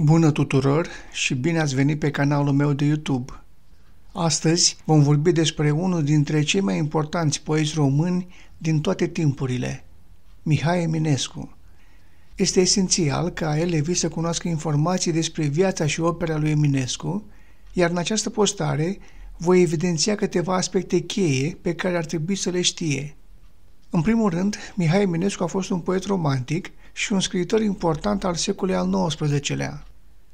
Bună tuturor și bine ați venit pe canalul meu de YouTube. Astăzi vom vorbi despre unul dintre cei mai importanți poeți români din toate timpurile, Mihai Eminescu. Este esențial ca elevii să cunoască informații despre viața și opera lui Eminescu, iar în această postare voi evidenția câteva aspecte cheie pe care ar trebui să le știe. În primul rând, Mihai Eminescu a fost un poet romantic și un scriitor important al secolului al XIX-lea.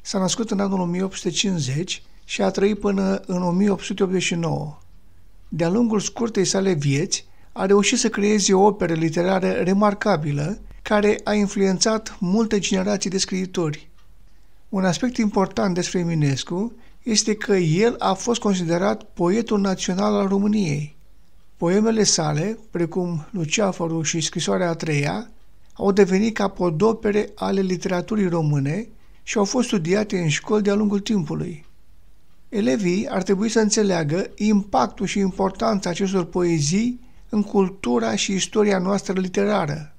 S-a născut în anul 1850 și a trăit până în 1889. De-a lungul scurtei sale vieți, a reușit să creeze o operă literară remarcabilă care a influențat multe generații de scriitori. Un aspect important despre Eminescu este că el a fost considerat poetul național al României. Poemele sale, precum Luceafărul și Scrisoarea a treia, au devenit capodopere ale literaturii române și au fost studiate în școli de-a lungul timpului. Elevii ar trebui să înțeleagă impactul și importanța acestor poezii în cultura și istoria noastră literară.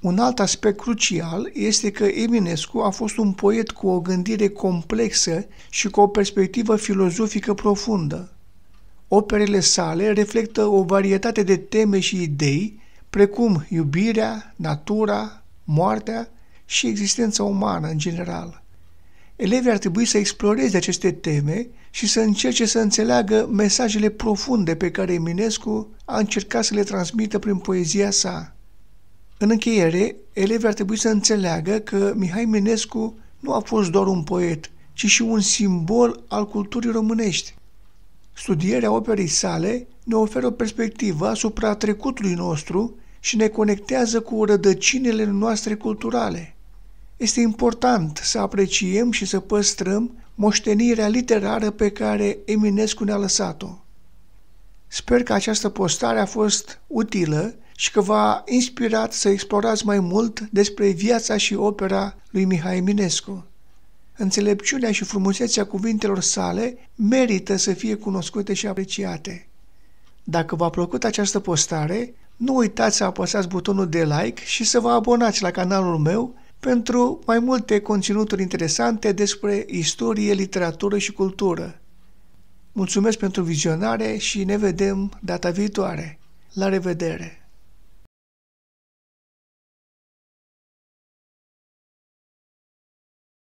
Un alt aspect crucial este că Eminescu a fost un poet cu o gândire complexă și cu o perspectivă filozofică profundă. Operele sale reflectă o varietate de teme și idei, precum iubirea, natura, moartea și existența umană în general. Elevii ar trebui să exploreze aceste teme și să încerce să înțeleagă mesajele profunde pe care Eminescu a încercat să le transmită prin poezia sa. În încheiere, elevii ar trebui să înțeleagă că Mihai Eminescu nu a fost doar un poet, ci și un simbol al culturii românești. Studierea operei sale ne oferă o perspectivă asupra trecutului nostru și ne conectează cu rădăcinile noastre culturale. Este important să apreciem și să păstrăm moștenirea literară pe care Eminescu ne-a lăsat-o. Sper că această postare a fost utilă și că v-a inspirat să explorați mai mult despre viața și opera lui Mihai Eminescu. Înțelepciunea și frumusețea cuvintelor sale merită să fie cunoscute și apreciate. Dacă v-a plăcut această postare, nu uitați să apăsați butonul de like și să vă abonați la canalul meu pentru mai multe conținuturi interesante despre istorie, literatură și cultură. Mulțumesc pentru vizionare și ne vedem data viitoare. La revedere!